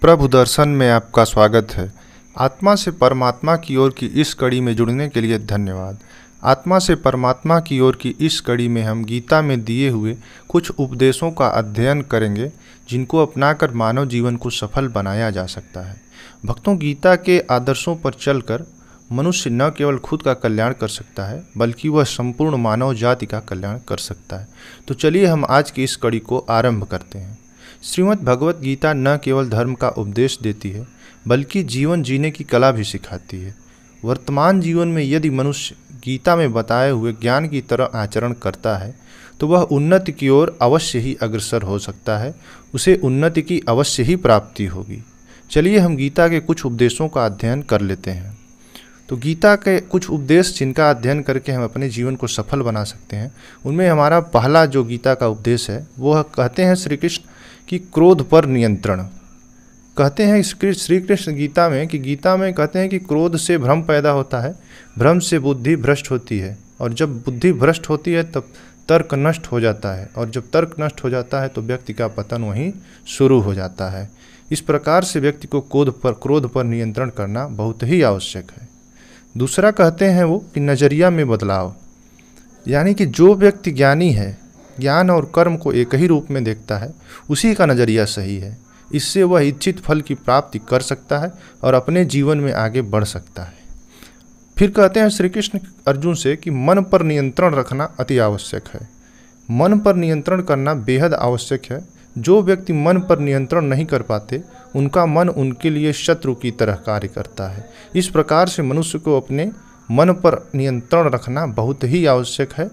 प्रभु दर्शन में आपका स्वागत है आत्मा से परमात्मा की ओर की इस कड़ी में जुड़ने के लिए धन्यवाद आत्मा से परमात्मा की ओर की इस कड़ी में हम गीता में दिए हुए कुछ उपदेशों का अध्ययन करेंगे जिनको अपनाकर मानव जीवन को सफल बनाया जा सकता है भक्तों गीता के आदर्शों पर चलकर मनुष्य न केवल खुद का कल्याण कर सकता है बल्कि वह संपूर्ण मानव जाति का कल्याण कर सकता है तो चलिए हम आज की इस कड़ी को आरंभ करते हैं श्रीमद् भगवत गीता न केवल धर्म का उपदेश देती है बल्कि जीवन जीने की कला भी सिखाती है वर्तमान जीवन में यदि मनुष्य गीता में बताए हुए ज्ञान की तरह आचरण करता है तो वह उन्नति की ओर अवश्य ही अग्रसर हो सकता है उसे उन्नति की अवश्य ही प्राप्ति होगी चलिए हम गीता के कुछ उपदेशों का अध्ययन कर लेते हैं तो गीता के कुछ उपदेश जिनका अध्ययन करके हम अपने जीवन को सफल बना सकते हैं उनमें हमारा पहला जो गीता का उपदेश है वह कहते हैं श्री कृष्ण कि क्रोध पर नियंत्रण कहते हैं श्री कृष्ण गीता में कि गीता में कहते हैं कि क्रोध से भ्रम पैदा होता है भ्रम से बुद्धि भ्रष्ट होती है और जब बुद्धि भ्रष्ट होती है तब तर्क नष्ट हो जाता है और जब तर्क नष्ट हो जाता है तो व्यक्ति का पतन वहीं शुरू हो जाता है इस प्रकार से व्यक्ति को क्रोध पर क्रोध पर नियंत्रण करना बहुत ही आवश्यक है दूसरा कहते हैं वो कि नज़रिया में बदलाव यानी कि जो व्यक्ति ज्ञानी है ज्ञान और कर्म को एक ही रूप में देखता है उसी का नज़रिया सही है इससे वह इच्छित फल की प्राप्ति कर सकता है और अपने जीवन में आगे बढ़ सकता है फिर कहते हैं श्री कृष्ण अर्जुन से कि मन पर नियंत्रण रखना अति आवश्यक है मन पर नियंत्रण करना बेहद आवश्यक है जो व्यक्ति मन पर नियंत्रण नहीं कर पाते उनका मन उनके लिए शत्रु की तरह कार्य करता है इस प्रकार से मनुष्य को अपने मन पर नियंत्रण रखना बहुत ही आवश्यक है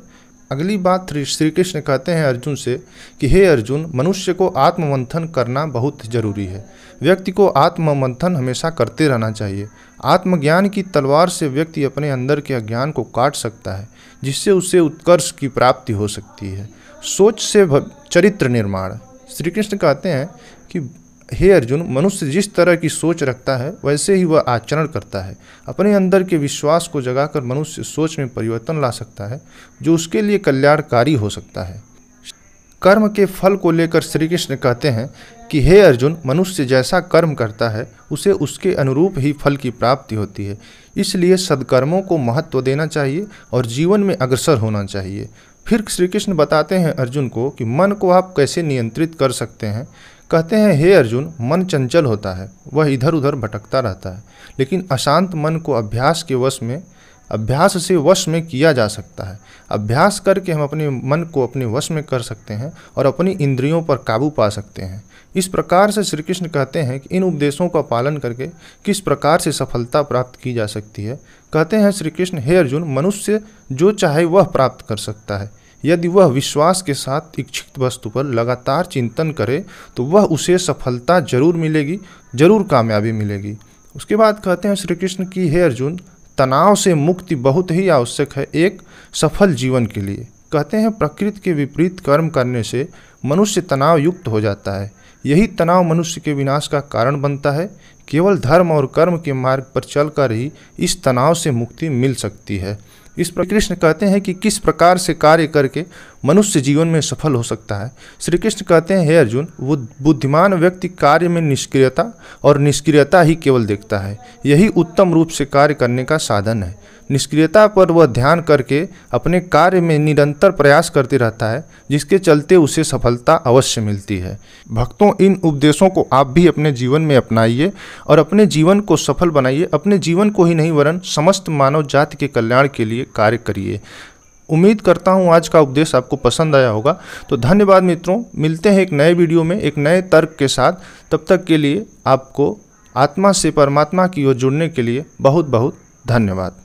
अगली बात श्री कृष्ण कहते हैं अर्जुन से कि हे अर्जुन मनुष्य को आत्ममंथन करना बहुत जरूरी है व्यक्ति को आत्ममंथन हमेशा करते रहना चाहिए आत्मज्ञान की तलवार से व्यक्ति अपने अंदर के अज्ञान को काट सकता है जिससे उसे उत्कर्ष की प्राप्ति हो सकती है सोच से चरित्र निर्माण श्री कृष्ण कहते हैं कि हे अर्जुन मनुष्य जिस तरह की सोच रखता है वैसे ही वह आचरण करता है अपने अंदर के विश्वास को जगाकर मनुष्य सोच में परिवर्तन ला सकता है जो उसके लिए कल्याणकारी हो सकता है कर्म के फल को लेकर श्री कृष्ण कहते हैं कि हे अर्जुन मनुष्य जैसा कर्म करता है उसे उसके अनुरूप ही फल की प्राप्ति होती है इसलिए सदकर्मों को महत्व देना चाहिए और जीवन में अग्रसर होना चाहिए फिर श्री कृष्ण बताते हैं अर्जुन को कि मन को आप कैसे नियंत्रित कर सकते हैं कहते हैं हे अर्जुन मन चंचल होता है वह इधर उधर भटकता रहता है लेकिन अशांत मन को अभ्यास के वश में अभ्यास से वश में किया जा सकता है अभ्यास करके हम अपने मन को अपने वश में कर सकते हैं और अपनी इंद्रियों पर काबू पा सकते हैं इस प्रकार से श्री कृष्ण कहते हैं कि इन उपदेशों का पालन करके किस प्रकार से सफलता प्राप्त की जा सकती है कहते हैं श्री कृष्ण हे अर्जुन मनुष्य जो चाहे वह प्राप्त कर सकता है यदि वह विश्वास के साथ इच्छित वस्तु पर लगातार चिंतन करे तो वह उसे सफलता जरूर मिलेगी जरूर कामयाबी मिलेगी उसके बाद कहते हैं श्री कृष्ण की हे अर्जुन तनाव से मुक्ति बहुत ही आवश्यक है एक सफल जीवन के लिए कहते हैं प्रकृति के विपरीत कर्म करने से मनुष्य तनाव युक्त हो जाता है यही तनाव मनुष्य के विनाश का कारण बनता है केवल धर्म और कर्म के मार्ग पर चलकर ही इस तनाव से मुक्ति मिल सकती है इस कृष्ण कहते हैं कि किस प्रकार से कार्य करके मनुष्य जीवन में सफल हो सकता है श्री कृष्ण कहते हैं हे अर्जुन वो बुद्धिमान व्यक्ति कार्य में निष्क्रियता और निष्क्रियता ही केवल देखता है यही उत्तम रूप से कार्य करने का साधन है निष्क्रियता पर वह ध्यान करके अपने कार्य में निरंतर प्रयास करते रहता है जिसके चलते उसे सफलता अवश्य मिलती है भक्तों इन उपदेशों को आप भी अपने जीवन में अपनाइए और अपने जीवन को सफल बनाइए अपने जीवन को ही नहीं वरन समस्त मानव जाति के कल्याण के लिए कार्य करिए उम्मीद करता हूँ आज का उपदेश आपको पसंद आया होगा तो धन्यवाद मित्रों मिलते हैं एक नए वीडियो में एक नए तर्क के साथ तब तक के लिए आपको आत्मा से परमात्मा की ओर जुड़ने के लिए बहुत बहुत धन्यवाद